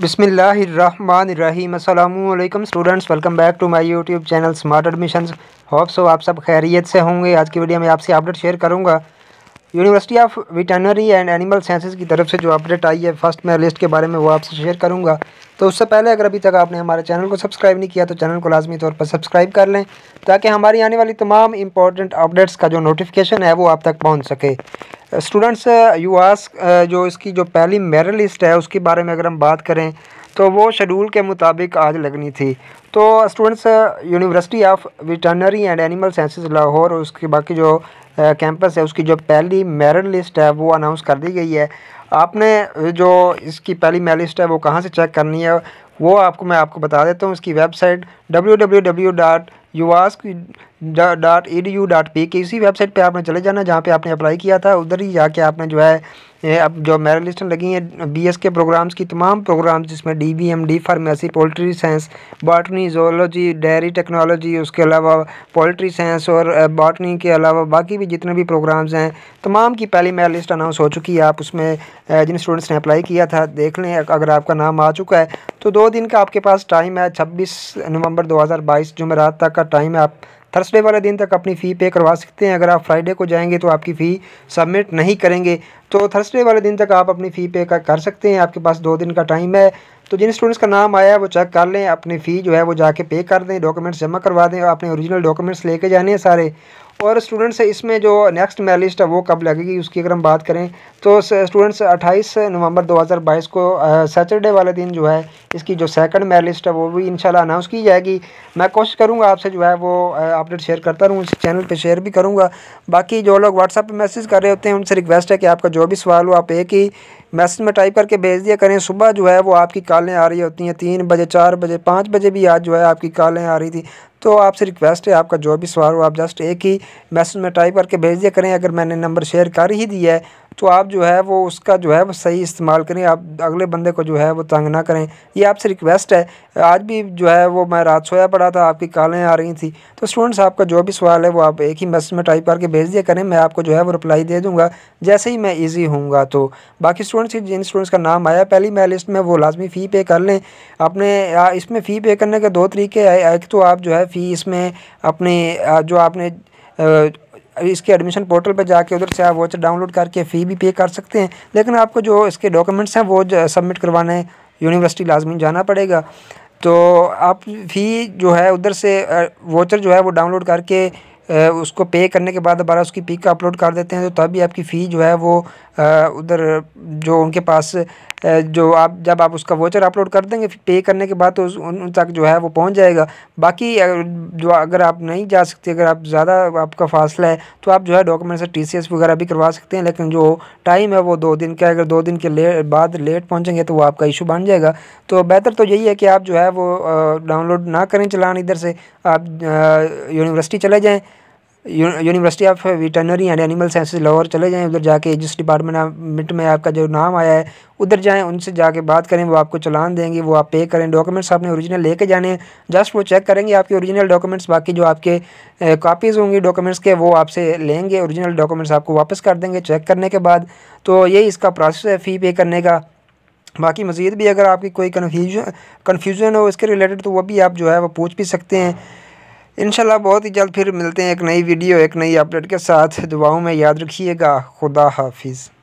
बिसमीम अल्लाम students welcome back to my YouTube channel smart admission hope so आप सब खैरियत से होंगे आज की वीडियो में आपसे अपडेट शेयर करूंगा university of veterinary and animal sciences की तरफ से जो अपडेट आई है फर्स्ट मैं लिस्ट के बारे में वो आपसे शेयर करूँगा तो उससे पहले अगर अभी तक आपने हमारे चैनल को सब्सक्राइब नहीं किया तो चैनल को लाजमी तौर पर सब्सक्राइब कर लें ताकि हमारी आने वाली तमाम इंपॉर्टेंट अपडेट्स का जो नोटिफिकेशन है वो आप तक पहुँच सके स्टूडेंट्स यू आस्क जो इसकी जो पहली मेरल लिस्ट है उसके बारे में अगर हम बात करें तो वो शेड्यूल के मुताबिक आज लगनी थी तो students university of veterinary and animal sciences Lahore और उसके बाकी जो कैंपस है उसकी जो पहली मेरिट लिस्ट है वो अनाउंस कर दी गई है आपने जो इसकी पहली मेरिट लिस्ट है वो कहाँ से चेक करनी है वो आपको मैं आपको बता देता हूँ इसकी website W W W dot UVAS dot E D U dot P K इसी वेबसाइट पे आपने चले जाना जहाँ पे आपने अप्लाई किया था उधर ही जाके आपने जो है अब जो मेरिट लिस्ट लगी हैं बी एस के प्रोग्राम्स की तमाम प्रोग्राम्स जिसमें D B M D pharmacy poultry science botany zoology dairy technology उसके अलावा पोल्ट्री साइंस और बॉटनी के अलावा बाकी भी जितने भी प्रोग्राम्स हैं तमाम की पहली मेरिट लिस्ट अनाउंस हो चुकी है आप उसमें जिन स्टूडेंट्स ने अप्लाई किया था देख लें अगर आपका नाम आ चुका है तो दो दिन का आपके पास टाइम है छब्बीस नवंबर 2022 जुमेरात तक का टाइम है आप थर्सडे वाले दिन तक अपनी फ़ी पे करवा सकते हैं अगर आप फ्राइडे को जाएंगे तो आपकी फ़ी सबमिट नहीं करेंगे तो थर्सडे वाले दिन तक आप अपनी फ़ी पे कर सकते हैं आपके पास दो दिन का टाइम है तो जिन स्टूडेंट्स का नाम आया है वो चेक कर लें अपनी फ़ी जो है वो जाके पे कर दें डॉक्यूमेंट्स जमा करवा दें और अपने ओरिजिनल डॉक्यूमेंट्स लेके जाने हैं सारे और स्टूडेंट्स इसमें जो नेक्स्ट लिस्ट है वो कब लगेगी उसकी अगर हम बात करें तो स्टूडेंट्स 28 नवंबर 2022 को सैटरडे वाले दिन जो है इसकी जो सेकंड लिस्ट है वो भी इंशाल्लाह अनाउंस की जाएगी मैं कोशिश करूँगा आपसे जो है वो अपडेट शेयर करता रहूँ इस चैनल पर शेयर भी करूँगा बाकी जो लोग व्हाट्सअप पर मैसेज कर रहे होते हैं उनसे रिक्वेस्ट है कि आपका जो भी सवाल हो आप एक ही मैसेज में टाइप करके भेज दिया करें सुबह जो है वो आपकी कॉलें आ रही होती हैं तीन बजे चार बजे पाँच बजे भी आज जो है आपकी कॉलें आ रही थी तो आपसे रिक्वेस्ट है आपका जो भी सवाल हो आप जस्ट एक ही मैसेज में टाइप करके भेज दिया करें अगर मैंने नंबर शेयर कर ही दिया है तो आप जो है वो उसका जो है वो सही इस्तेमाल करें आप अगले बंदे को जो है वो तंग ना करें ये आपसे रिक्वेस्ट है आज भी जो है वो मैं रात सोया पड़ा था आपकी कॉलें आ रही थी तो स्टूडेंट्स आपका जो भी सवाल है वो आप एक ही मैसेज में टाइप करके भेज दिया करें मैं आपको जो है वो रिप्लाई दे दूँगा जैसे ही मैं ईजी हूँगा तो बाकी स्टूडेंट कौन सी जिन स्टूडेंट्स का नाम आया पहली मैं लिस्ट में वो लाजमी फ़ी पे कर लें अपने इसमें फ़ी पे करने के दो तरीके हैं एक तो आप जो है फ़ी इसमें अपने जो आपने इसके एडमिशन पोर्टल पर जाके उधर से आप वॉचर डाउनलोड करके फ़ी भी पे कर सकते हैं लेकिन आपको जो इसके डॉक्यूमेंट्स हैं वो सबमिट करवाने यूनिवर्सिटी लाजमी जाना पड़ेगा तो आप फ़ी जो है उधर से वॉचर जो है वो डाउनलोड करके उसको पे करने के बाद दोबारा उसकी पिक अपलोड कर देते हैं तो तभी आपकी फ़ी जो है वो उधर जो उनके पास जो आप जब आप उसका वोचर अपलोड कर देंगे पे करने के बाद तो उन तक जो है वो पहुँच जाएगा बाकी जो अगर आप नहीं जा सकते अगर आप ज़्यादा आपका फासला है तो आप जो है डॉक्यूमेंट से टी वगैरह भी करवा सकते हैं लेकिन जो टाइम है वो दो दिन का अगर दो दिन के ले, बाद लेट पहुँचेंगे तो वो आपका इशू बन जाएगा तो बेहतर तो यही है कि आप जो है वो डाउनलोड ना करें चलान इधर से आप यूनिवर्सिटी चले जाएँ university of veterinary and animal science Lahore चले जाएँ उधर जाके जिस डिपार्टमेंट मिट में आपका जो नाम आया है उधर जाएँ उनसे जाके बात करें वो आपको चलान देंगे वो आप पे करें डॉक्यूमेंट्स आपने ओरिजिनल लेके जाने जस्ट वो चेक करेंगे आपके ओरिजिनल डॉक्यूमेंट्स बाकी जो आपके कॉपीज़ होंगी डॉक्यूमेंट्स के वो आपसे लेंगे ओरिजिनल डॉक्यूमेंट्स आपको वापस कर देंगे चेक करने के बाद तो यही इसका प्रोसेस है फ़ी पे करने का बाकी मज़ीद भी अगर आपकी कोई कन्फ्यूजन कन्फ्यूज़न हो इसके रिलेटेड तो वो भी आप जो है वो पूछ भी सकते हैं इनशाला बहुत ही जल्द फिर मिलते हैं एक नई वीडियो एक नई अपडेट के साथ दुआओं में याद रखिएगा खुदा हाफिज़